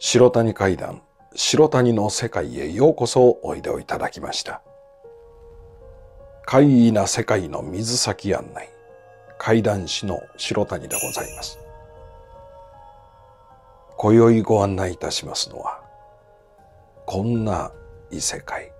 白谷階段白谷の世界へようこそおいでをいただきました怪異な世界の水先案内階段師の白谷でございます今宵ご案内いたしますのはこんな異世界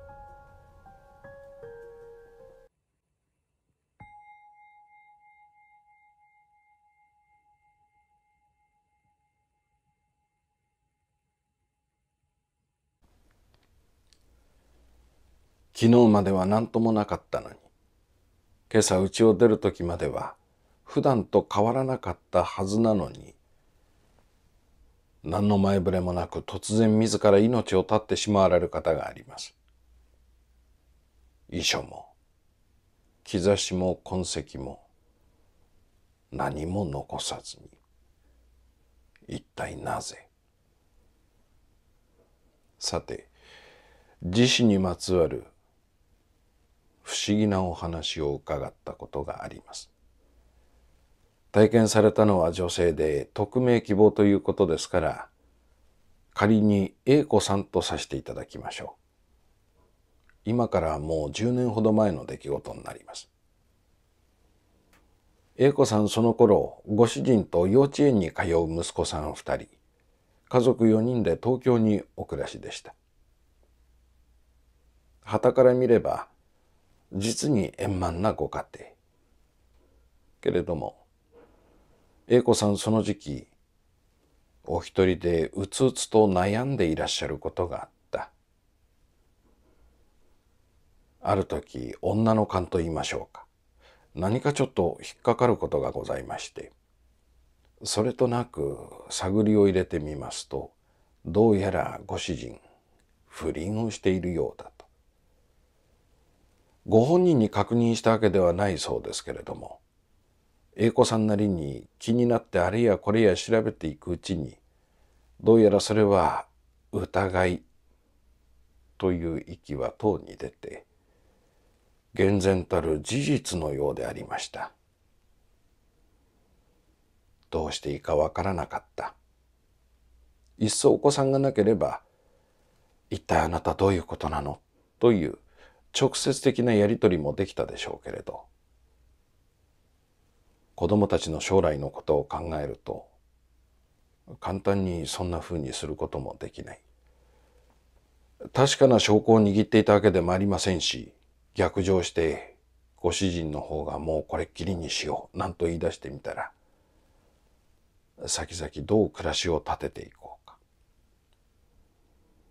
昨日までは何ともなかったのに、今朝家を出る時までは普段と変わらなかったはずなのに、何の前触れもなく突然自ら命を絶ってしまわれる方があります。遺書も、兆しも痕跡も、何も残さずに。一体なぜさて自死にまつわる不思議なお話を伺ったことがあります。体験されたのは女性で匿名希望ということですから仮に A 子さんとさせていただきましょう。今からもう10年ほど前の出来事になります。A 子さんその頃ご主人と幼稚園に通う息子さん2人家族4人で東京にお暮らしでした。はたから見れば実に円満なご家庭けれども英子さんその時期お一人でうつうつと悩んでいらっしゃることがあったある時女の勘と言いましょうか何かちょっと引っかかることがございましてそれとなく探りを入れてみますとどうやらご主人不倫をしているようだご本人に確認したわけではないそうですけれども英子さんなりに気になってあれやこれや調べていくうちにどうやらそれは疑いという息はとうに出て厳然たる事実のようでありましたどうしていいかわからなかったいっそお子さんがなければ一体あなたどういうことなのという直接的なやり取りもできたでしょうけれど子供たちの将来のことを考えると簡単にそんなふうにすることもできない確かな証拠を握っていたわけでもありませんし逆上してご主人の方がもうこれっきりにしようなんと言い出してみたら先々どう暮らしを立てていこうか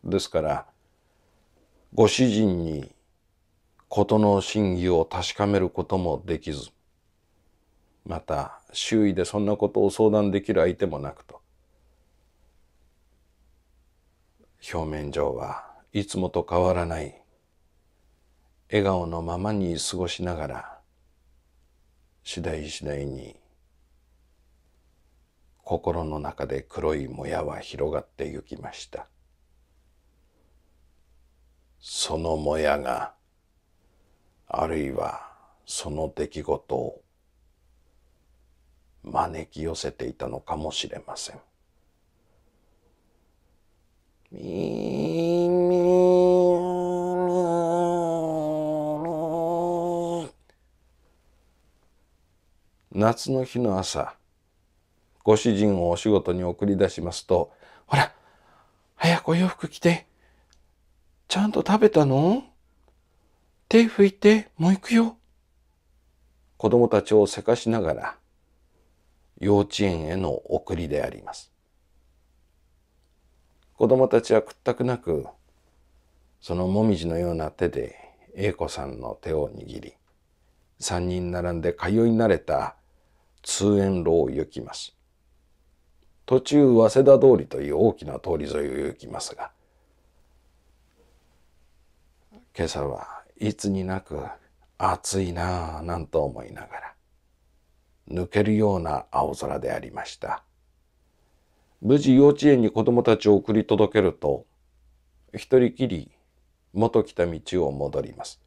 ですからご主人に事の真偽を確かめることもできず、また周囲でそんなことを相談できる相手もなくと、表面上はいつもと変わらない笑顔のままに過ごしながら次第次第に心の中で黒いもやは広がってゆきましたそのもやがあるいはその出来事を招き寄せていたのかもしれません。夏の日の朝ご主人をお仕事に送り出しますと「ほら早くお洋服着てちゃんと食べたの?」手拭いて、もう行くよ。子供たちをせかしながら、幼稚園への送りであります。子供たちは屈託なく、そのもみじのような手で英子さんの手を握り、三人並んで通い慣れた通園路を行きます。途中、早稲田通りという大きな通り沿いを行きますが、今朝はいつになく暑いなぁなんと思いながら抜けるような青空でありました無事幼稚園に子供たちを送り届けると一人きり元来た道を戻ります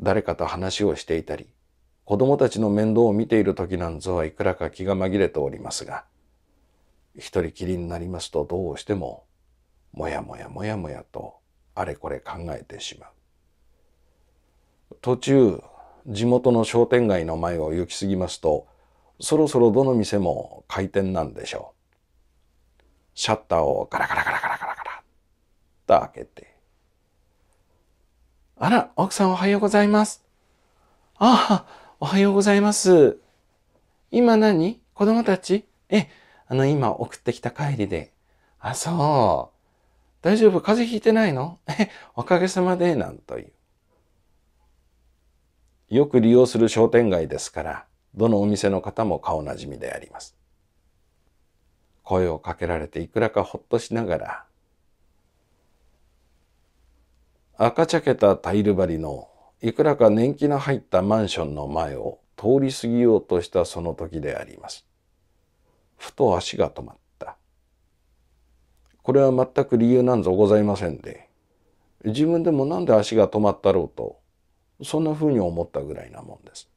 誰かと話をしていたり子供たちの面倒を見ている時なんぞはいくらか気が紛れておりますが一人きりになりますとどうしてももやもやもやもやとあれこれ考えてしまう途中地元の商店街の前を行き過ぎますとそろそろどの店も開店なんでしょうシャッターをガラガラガラガラガラガラと開けてあら、奥さんおはようございます。ああ、おはようございます。今何子供たちえ、あの、今送ってきた帰りで。あ、そう。大丈夫風邪ひいてないの え、おかげさまで、なんという。よく利用する商店街ですから、どのお店の方も顔なじみであります。声をかけられていくらかほっとしながら、赤茶けたタイル張りのいくらか年季の入ったマンションの前を通り過ぎようとしたその時であります。ふと足が止まった。これは全く理由なんぞございませんで、自分でもなんで足が止まったろうと、そんなふうに思ったぐらいなもんです。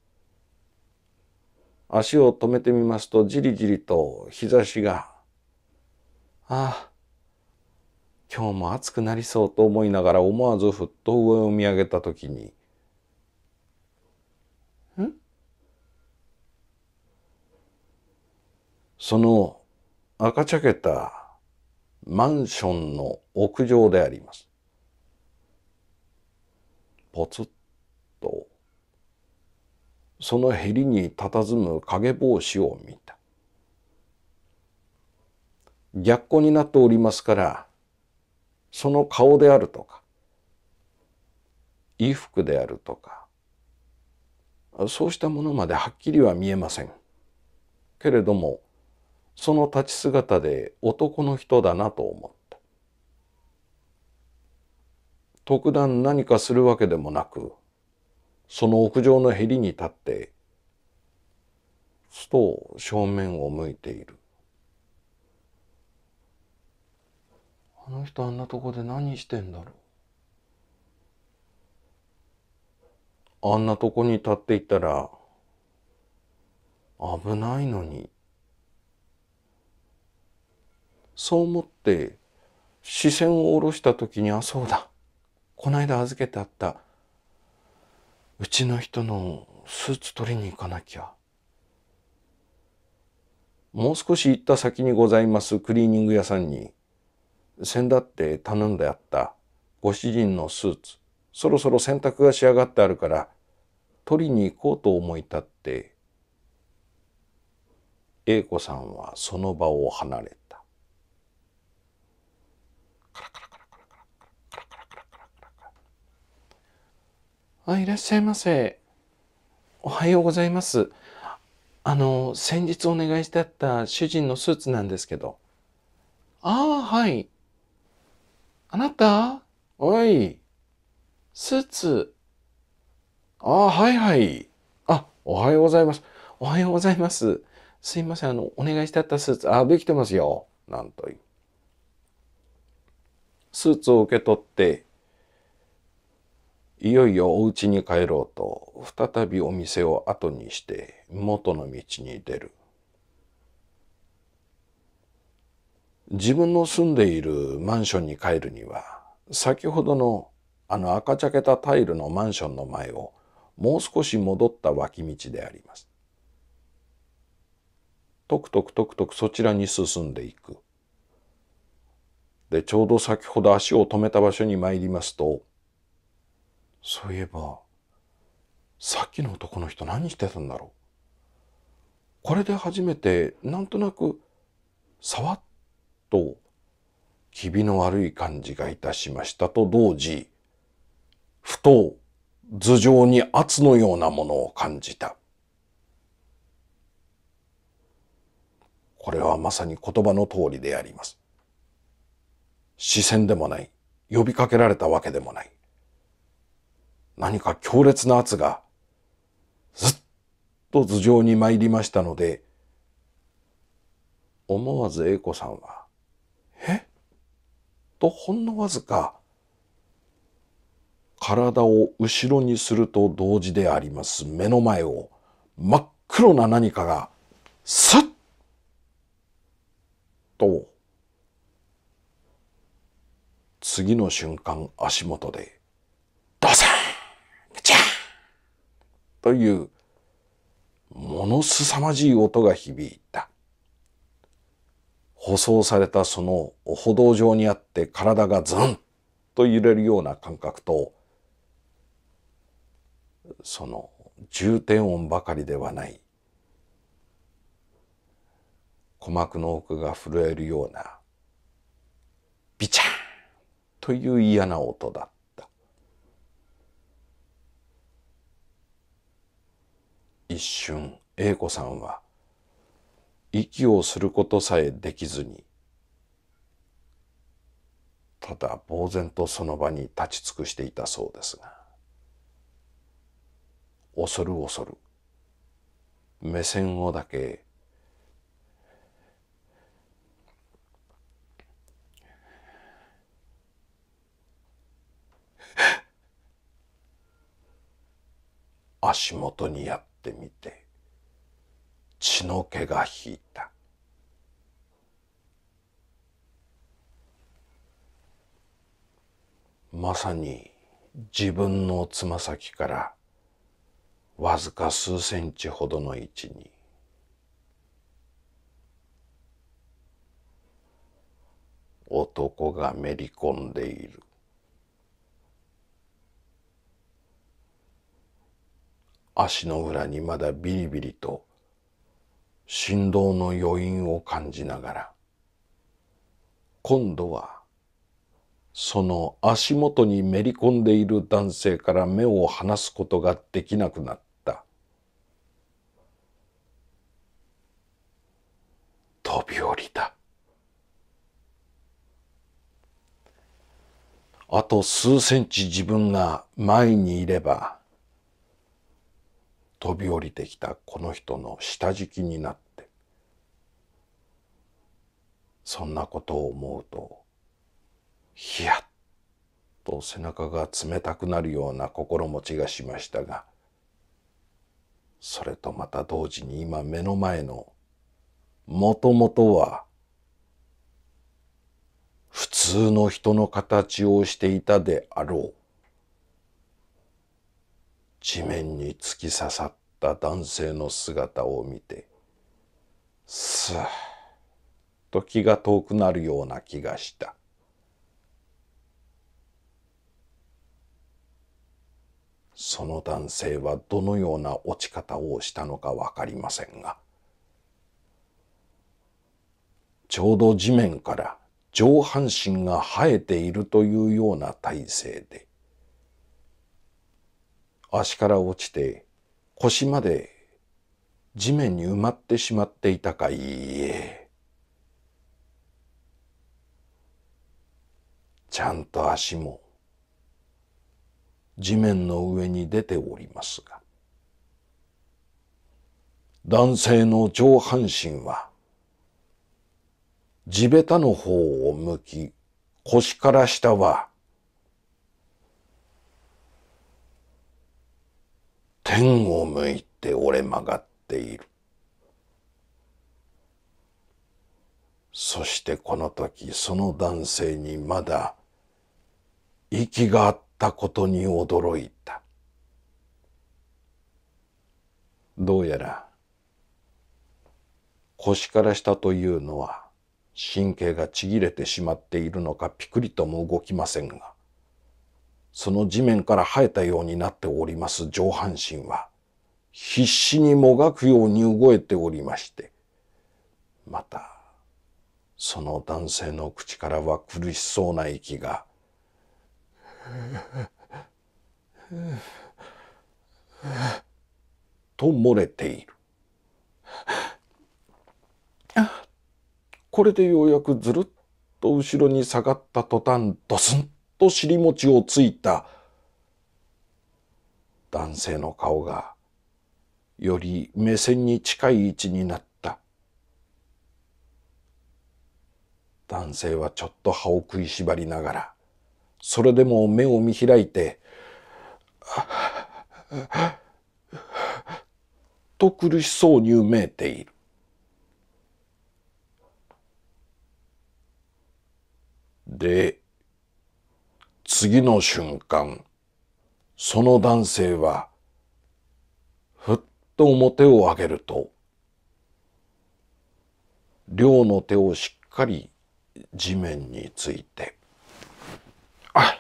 足を止めてみますと、じりじりと日差しが、ああ、今日も暑くなりそうと思いながら思わずふっと上を見上げた時に、んその赤茶けたマンションの屋上であります。ポツッと、そのへりに佇む影帽子を見た。逆光になっておりますから、その顔であるとか、衣服であるとか、そうしたものまではっきりは見えません。けれども、その立ち姿で男の人だなと思った。特段何かするわけでもなく、その屋上のへりに立って、すと正面を向いている。あの人あんなとこで何してんだろう。あんなとこに立っていたら、危ないのに。そう思って視線を下ろした時にあそうだこの間預けてあったうちの人のスーツ取りに行かなきゃもう少し行った先にございますクリーニング屋さんに先だって頼んであったご主人のスーツそろそろ洗濯が仕上がってあるから取りに行こうと思い立って A 子さんはその場を離れた。あ、いらっしゃいませ。おはようございます。あの、先日お願いしてあった主人のスーツなんですけど。ああ、はい。あなたおい。スーツ。ああ、はいはい。あ、おはようございます。おはようございます。すいません、あの、お願いしてあったスーツ。あ、あ、できてますよ。なんという。スーツを受け取って、いよいよお家に帰ろうと、再びお店を後にして元の道に出る。自分の住んでいるマンションに帰るには、先ほどのあの赤茶けたタイルのマンションの前をもう少し戻った脇道であります。とくとくとくとくそちらに進んでいく。で、ちょうど先ほど足を止めた場所に参りますと、そういえば、さっきの男の人何してたんだろう。これで初めて、なんとなく、さわっと、気味の悪い感じがいたしましたと同時、ふと、頭上に圧のようなものを感じた。これはまさに言葉の通りであります。視線でもない、呼びかけられたわけでもない。何か強烈な圧がずっと頭上に参りましたので、思わず英子さんは、えとほんのわずか、体を後ろにすると同時であります目の前を真っ黒な何かがスッと次の瞬間足元でというものすさまじい音が響いた。舗装されたその歩道上にあって体がズンと揺れるような感覚とその重点音ばかりではない鼓膜の奥が震えるようなビチャーンという嫌な音だった。一瞬英子さんは息をすることさえできずにただ呆然とその場に立ち尽くしていたそうですが恐る恐る目線をだけ足元にやっってみて血の気が引いた。まさに自分のつま先からわずか数センチほどの位置に男がめり込んでいる。足の裏にまだビリビリと振動の余韻を感じながら今度はその足元にめり込んでいる男性から目を離すことができなくなった。飛び降りた。あと数センチ自分が前にいれば飛び降りてきたこの人の下敷きになってそんなことを思うとヒヤッと背中が冷たくなるような心持ちがしましたがそれとまた同時に今目の前のもともとは普通の人の形をしていたであろう地面に突き刺さった男性の姿を見てすーッと気が遠くなるような気がした。その男性はどのような落ち方をしたのか分かりませんがちょうど地面から上半身が生えているというような体勢で足から落ちて腰まで地面に埋まってしまっていたかいいえ。ちゃんと足も地面の上に出ておりますが、男性の上半身は地べたの方を向き、腰から下は天を向いて折れ曲がっている。そしてこの時その男性にまだ息があったことに驚いた。どうやら腰から下というのは神経がちぎれてしまっているのかピクリとも動きませんがその地面から生えたようになっております上半身は、必死にもがくように動いておりまして、また、その男性の口からは苦しそうな息が、と漏れている。これでようやくずるっと後ろに下がった途端、ドスンと尻餅をついた男性の顔がより目線に近い位置になった。男性はちょっと歯を食いしばりながら、それでも目を見開いて、と苦しそうにうめいている。で、次の瞬間、その男性は、ふっと表を上げると、両の手をしっかり地面について、あ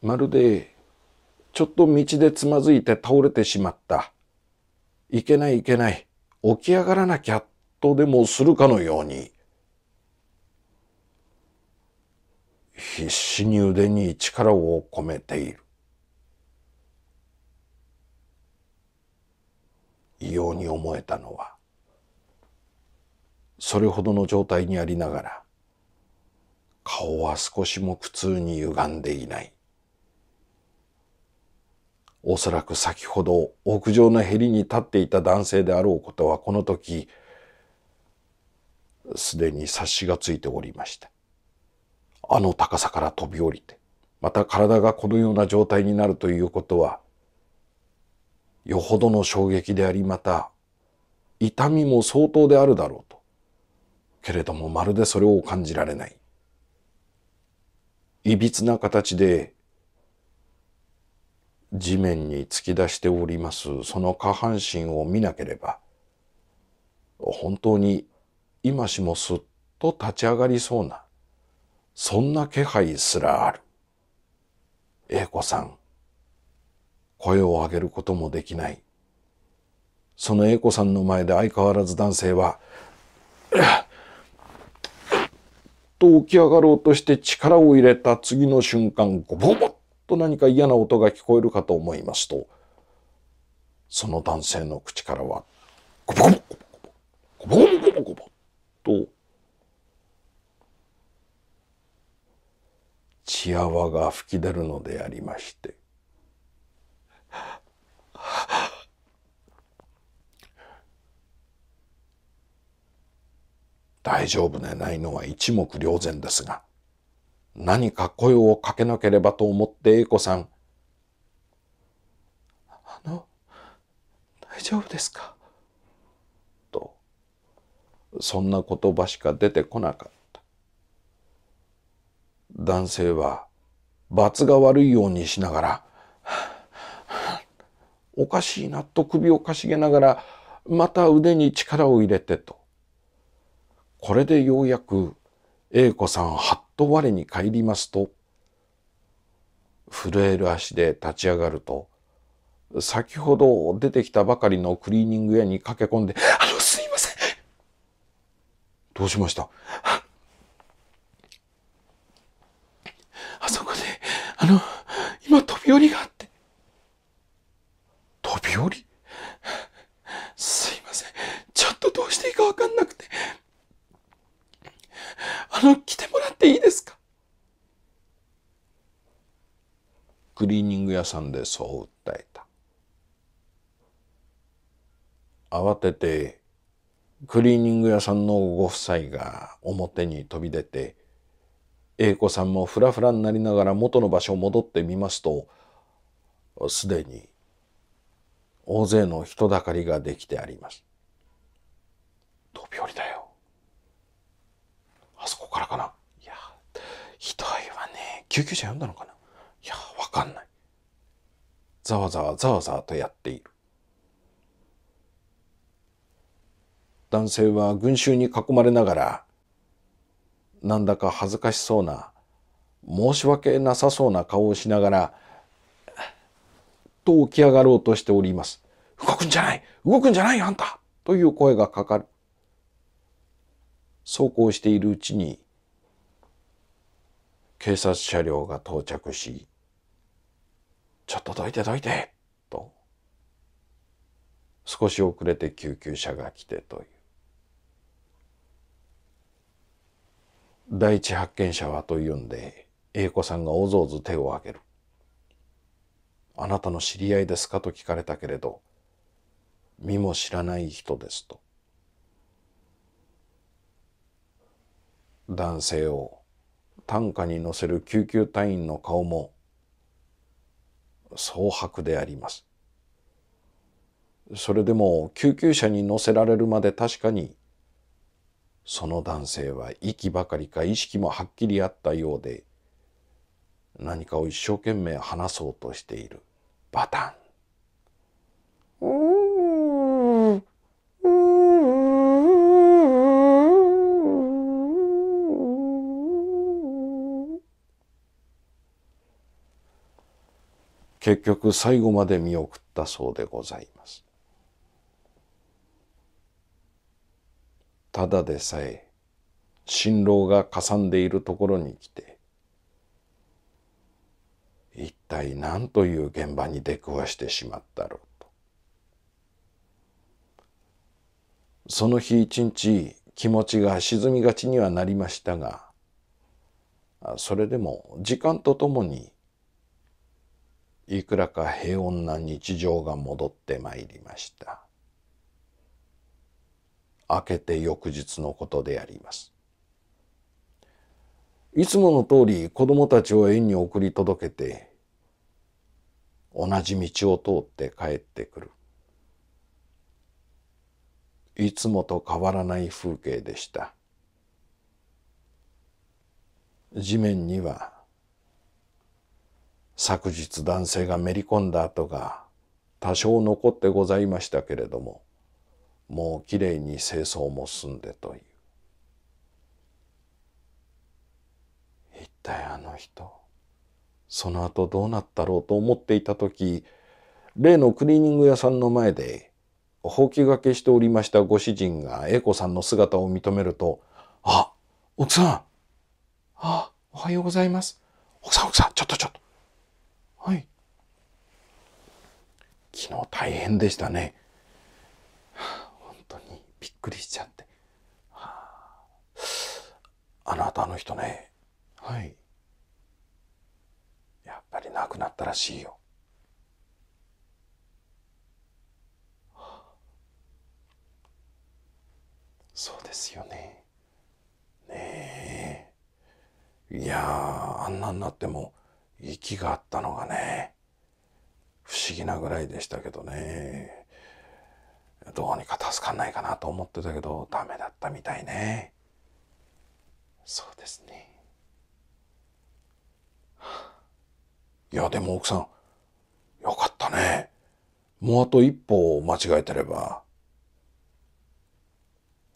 まるで、ちょっと道でつまずいて倒れてしまった。いけないいけない。起き上がらなきゃとでもするかのように、必死に腕に力を込めている。異様に思えたのはそれほどの状態にありながら顔は少しも苦痛に歪んでいないおそらく先ほど屋上のへりに立っていた男性であろうことはこの時すでに察しがついておりましたあの高さから飛び降りて、また体がこのような状態になるということは、よほどの衝撃であり、また、痛みも相当であるだろうと。けれども、まるでそれを感じられない。いびつな形で、地面に突き出しております、その下半身を見なければ、本当に今しもすっと立ち上がりそうな、そんな気配すらある。英子さん、声を上げることもできない。その英子さんの前で相変わらず男性は、と起き上がろうとして力を入れた次の瞬間、ゴボゴッと何か嫌な音が聞こえるかと思いますと、その男性の口からは、ゴボゴボゴボゴボゴボゴボゴボと血泡が吹き出るのでありまして。大丈夫でないのは一目瞭然ですが、何か声をかけなければと思って英子さん、あの、大丈夫ですかと、そんな言葉しか出てこなかった。男性は、罰が悪いようにしながら、おかしいなと首をかしげながら、また腕に力を入れてと。これでようやく、英子さんはっと我に帰りますと、震える足で立ち上がると、先ほど出てきたばかりのクリーニング屋に駆け込んで、あの、すいません。どうしましたびりがあって。飛び降りすいません。ちょっとどうしていいかわかんなくて。あの、来てもらっていいですかクリーニング屋さんでそう訴えた。慌てて、クリーニング屋さんのご夫妻が表に飛び出て、英子さんもふらふらになりながら元の場所を戻ってみますと、すでに大勢の人だかりができてあります。飛び降りだよ。あそこからかな。いや、ひどいわね。救急車呼んだのかないや、わかんない。ざわざわざわざわとやっている。男性は群衆に囲まれながら、なんだか恥ずかしそうな、申し訳なさそうな顔をしながら、と起き上がろうとしております。動くんじゃない動くんじゃないあんたという声がかかる。走行しているうちに、警察車両が到着し、ちょっとどいてどいてと、少し遅れて救急車が来てという。第一発見者はと呼んで、英子さんがおぞおず手を挙げる。あなたの知り合いですかと聞かれたけれど、身も知らない人ですと。男性を担架に乗せる救急隊員の顔も蒼白であります。それでも救急車に乗せられるまで確かにその男性は息ばかりか意識もはっきりあったようで何かを一生懸命話そうとしている。バタン。結局最後まで見送ったそうでございます。ただでさえ、新郎がかさんでいるところに来て、一体何という現場に出くわしてしまったろうとその日一日気持ちが沈みがちにはなりましたがそれでも時間とともにいくらか平穏な日常が戻ってまいりました明けて翌日のことでありますいつもの通り子供たちを園に送り届けて、同じ道を通って帰ってくる。いつもと変わらない風景でした。地面には、昨日男性がめり込んだ跡が多少残ってございましたけれども、もうきれいに清掃も済んでという。人その後どうなったろうと思っていた時例のクリーニング屋さんの前でほうきがけしておりましたご主人が英子さんの姿を認めると「あ奥さんあおはようございます奥さん奥さんちょっとちょっとはい昨日大変でしたね、はあ、本当にびっくりしちゃって、はあ、あなたの人ねはいぱり亡くなったらしいよ。そうですよね。ねえ。いやあんなになっても息があったのがね、不思議なぐらいでしたけどね。どうにか助かんないかなと思ってたけど、ダメだったみたいね。そうですね。いや、でも奥さん、よかったね。もうあと一歩間違えてれば、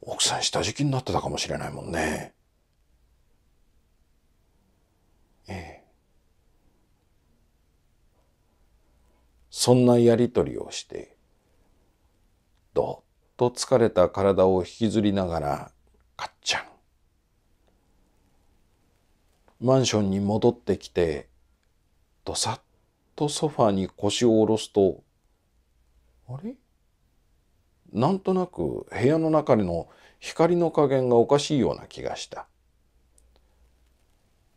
奥さん下敷きになってたかもしれないもんね。ええ。そんなやりとりをして、どっと疲れた体を引きずりながら、かっちゃん。マンションに戻ってきて、どさっとソファに腰を下ろすと、あれなんとなく部屋の中の光の加減がおかしいような気がした。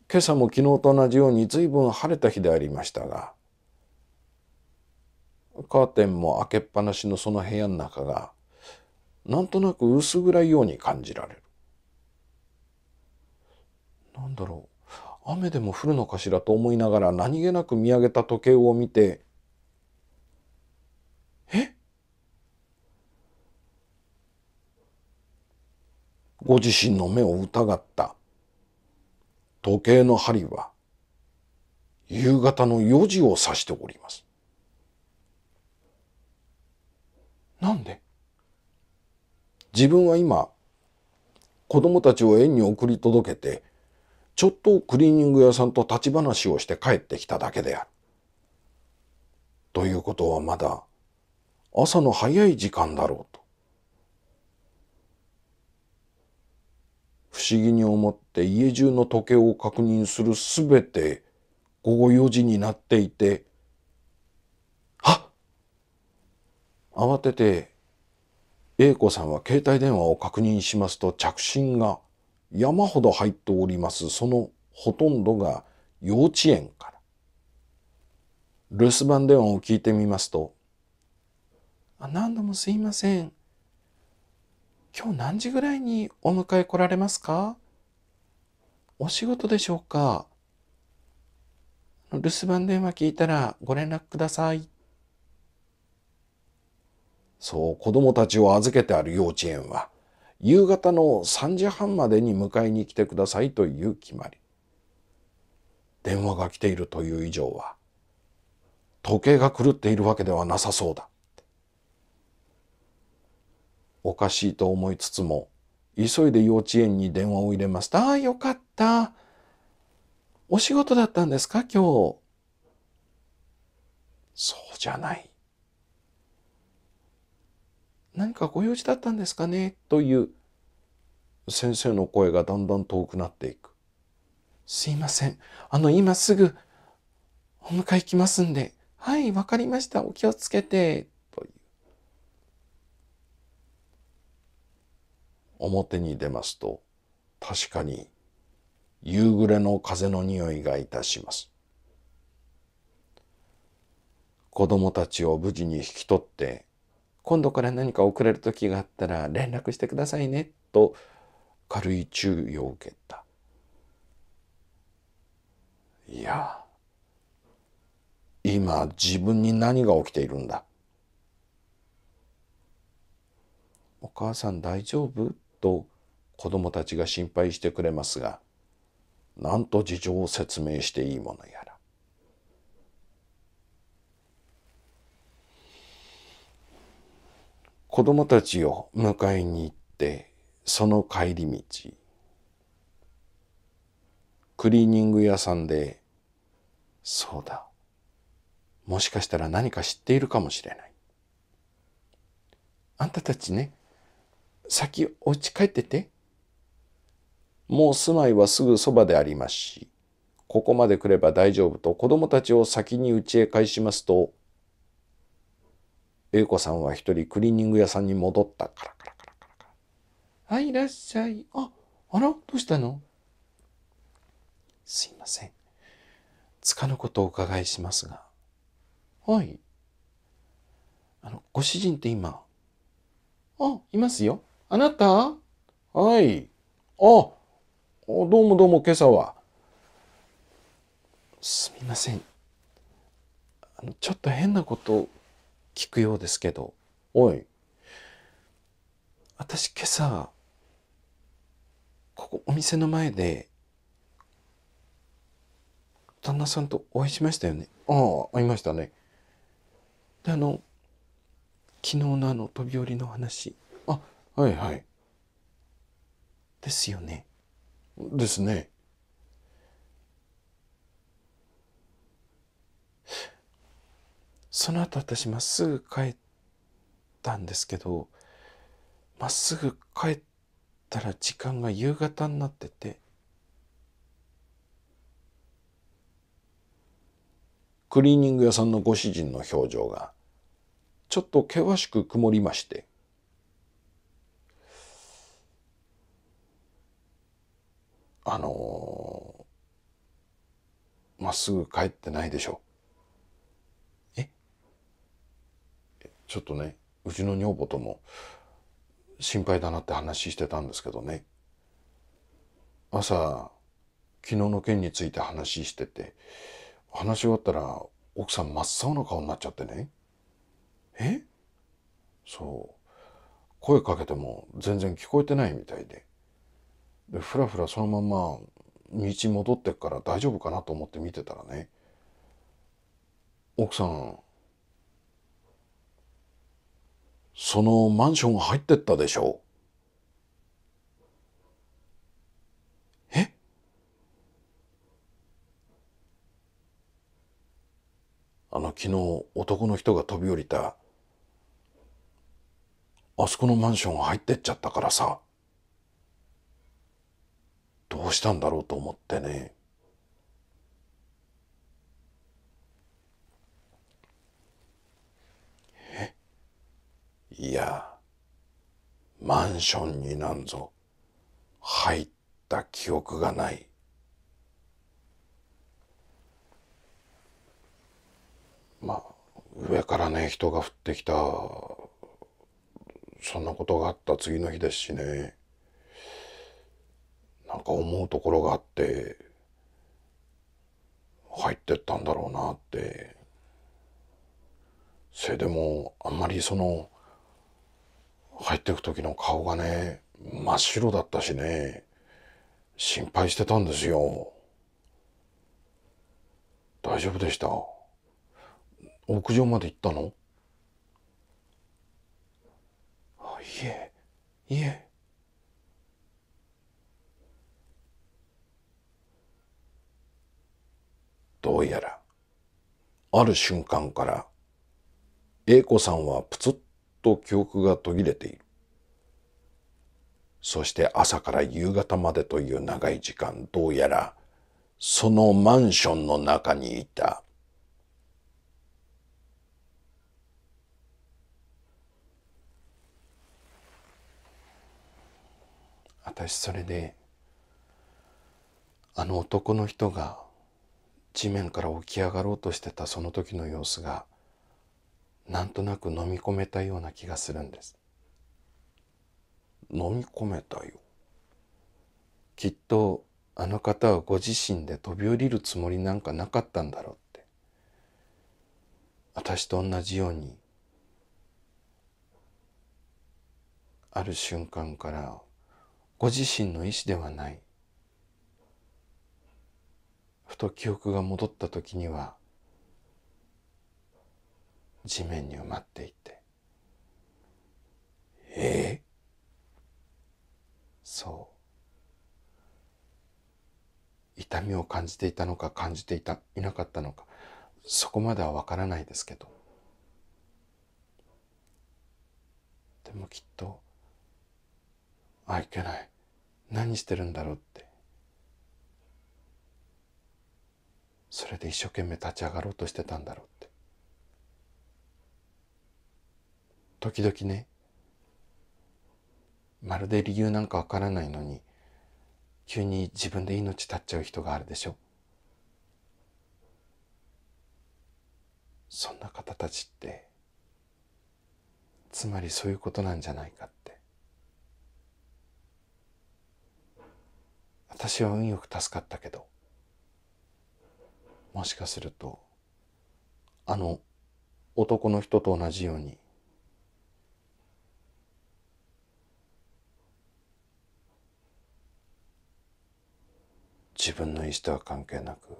今朝も昨日と同じように随分晴れた日でありましたが、カーテンも開けっぱなしのその部屋の中が、なんとなく薄暗いように感じられる。なんだろう雨でも降るのかしらと思いながら何気なく見上げた時計を見て、えご自身の目を疑った。時計の針は夕方の4時を指しております。なんで自分は今子供たちを園に送り届けてちょっとクリーニング屋さんと立ち話をして帰ってきただけである。ということはまだ朝の早い時間だろうと。不思議に思って家中の時計を確認するすべて午後4時になっていて、はっ慌てて A 子さんは携帯電話を確認しますと着信が山ほど入っておりますそのほとんどが幼稚園から留守番電話を聞いてみますと「あ何度もすいません今日何時ぐらいにお迎え来られますかお仕事でしょうか留守番電話聞いたらご連絡ください」そう子供たちを預けてある幼稚園は夕方の3時半までに迎えに来てくださいという決まり。電話が来ているという以上は、時計が狂っているわけではなさそうだ。おかしいと思いつつも、急いで幼稚園に電話を入れました。ああ、よかった。お仕事だったんですか、今日。そうじゃない。何かご用事だったんですかねという先生の声がだんだん遠くなっていく。すいません。あの、今すぐお迎え行きますんで。はい、わかりました。お気をつけて。という。表に出ますと、確かに夕暮れの風の匂いがいたします。子供たちを無事に引き取って今度から何か遅れる時があったら連絡してくださいねと軽い注意を受けたいや今自分に何が起きているんだお母さん大丈夫と子供たちが心配してくれますがなんと事情を説明していいものやら子供たちを迎えに行って、その帰り道、クリーニング屋さんで、そうだ、もしかしたら何か知っているかもしれない。あんたたちね、先お家帰ってて。もう住まいはすぐそばでありますし、ここまで来れば大丈夫と子供たちを先に家へ返しますと、英子さんは一人クリーニング屋さんに戻ったからからからからから。はい、いらっしゃい。あ、あら、どうしたのすいません。つかぬことをお伺いしますが。はい。あの、ご主人って今。あ、いますよ。あなたはい。あ、どうもどうも今朝は。すみません。あの、ちょっと変なことを聞くようですけど。おい。私今朝、ここお店の前で、旦那さんとお会いしましたよね。ああ、会いましたね。で、あの、昨日のあの飛び降りの話。あ、はいはい。ですよね。ですね。その後私まっすぐ帰ったんですけどまっすぐ帰ったら時間が夕方になっててクリーニング屋さんのご主人の表情がちょっと険しく曇りましてあのまっすぐ帰ってないでしょう」ちょっとねうちの女房とも心配だなって話してたんですけどね朝昨日の件について話してて話し終わったら奥さん真っ青な顔になっちゃってねえそう声かけても全然聞こえてないみたいででふらふらそのまま道戻ってっから大丈夫かなと思って見てたらね奥さんそのマンション入ってったでしょえあの昨日男の人が飛び降りたあそこのマンション入ってっちゃったからさどうしたんだろうと思ってねいやマンションになんぞ入った記憶がない。まあ上からね人が降ってきたそんなことがあった次の日ですしねなんか思うところがあって入ってったんだろうなってそれでもあんまりその入っていく時の顔がね、真っ白だったしね、心配してたんですよ。大丈夫でした。屋上まで行ったのあ、いえ、いえ。どうやら、ある瞬間から、A 子さんはプツッと記憶が途切れている。そして朝から夕方までという長い時間、どうやらそのマンションの中にいた。私それであの男の人が地面から起き上がろうとしてたその時の様子がなんとなく飲み込めたような気がするんです飲み込めたよきっとあの方はご自身で飛び降りるつもりなんかなかったんだろうって私と同じようにある瞬間からご自身の意思ではないふと記憶が戻った時には地面に埋まっていてええそう痛みを感じていたのか感じていたいなかったのかそこまではわからないですけどでもきっとあいけない何してるんだろうってそれで一生懸命立ち上がろうとしてたんだろうって時々ねまるで理由なんかわからないのに急に自分で命絶っちゃう人があるでしょそんな方たちってつまりそういうことなんじゃないかって私は運よく助かったけどもしかするとあの男の人と同じように自分の意思とは関係なく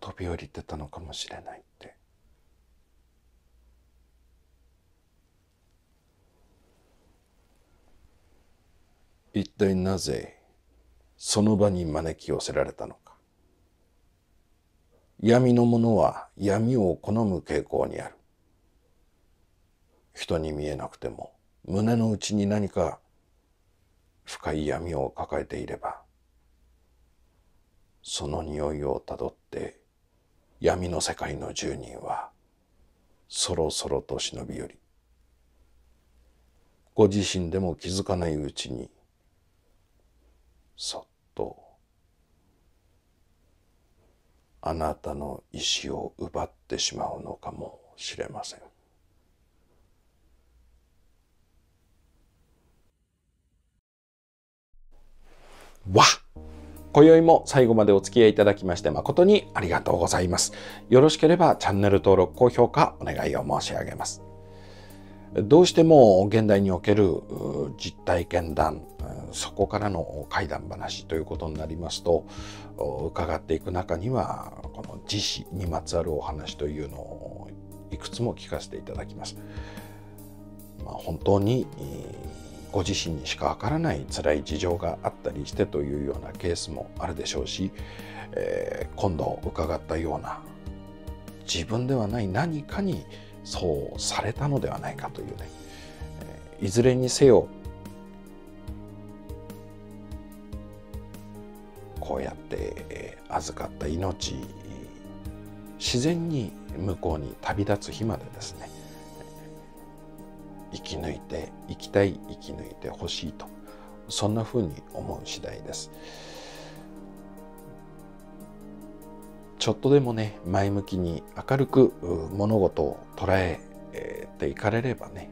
飛び降りてたのかもしれないって一体なぜその場に招き寄せられたのか闇のものは闇を好む傾向にある人に見えなくても胸の内に何か深い闇を抱えていればその匂いをたどって闇の世界の住人はそろそろと忍び寄りご自身でも気づかないうちにそっとあなたの意志を奪ってしまうのかもしれません。わ今宵も最後までお付き合いいただきまして誠にありがとうございます。よろしければチャンネル登録、高評価お願いを申し上げます。どうしても現代における実体験談、そこからの怪談話ということになりますと、伺っていく中には、この自死にまつわるお話というのをいくつも聞かせていただきます。まあ、本当に、ご自身にしかわからない辛い事情があったりしてというようなケースもあるでしょうし、えー、今度伺ったような自分ではない何かにそうされたのではないかというね、えいずれにせよこうやって預かった命自然に向こうに旅立つ日までですね生き抜いて生きたい生き抜いてほしいとそんなふうに思う次第ですちょっとでもね前向きに明るく物事を捉えていかれればね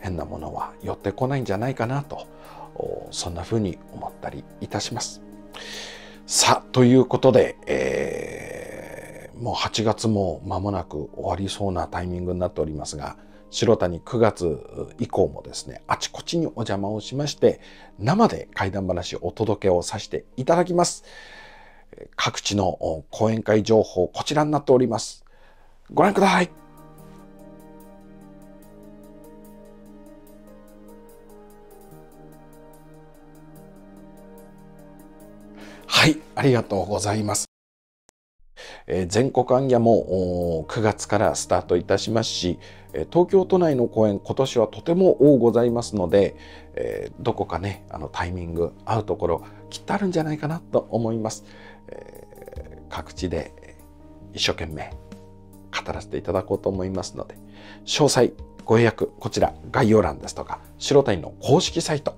変なものは寄ってこないんじゃないかなとそんなふうに思ったりいたします。さあということで、えー、もう8月も間もなく終わりそうなタイミングになっておりますが白谷9月以降もですね、あちこちにお邪魔をしまして、生で怪談話お届けをさせていただきます。各地の講演会情報、こちらになっております。ご覧ください。はい、ありがとうございます。全国アンギャも9月からスタートいたしますし、東京都内の公演今年はとても多ございますので、どこかねあのタイミング合うところきっとあるんじゃないかなと思います、各地で一生懸命語らせていただこうと思いますので詳細ご予約こちら概要欄ですとか白谷の公式サイト、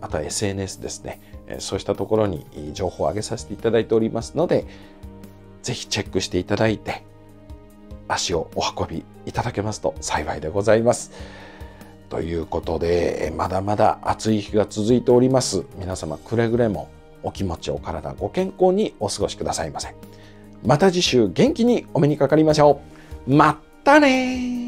あとは SNS ですね、そうしたところに情報を上げさせていただいておりますのでぜひチェックしていただいて、足をお運びいただけますと幸いでございます。ということで、まだまだ暑い日が続いております。皆様くれぐれもお気持ち、お体、ご健康にお過ごしくださいませ。また次週元気にお目にかかりましょう。またね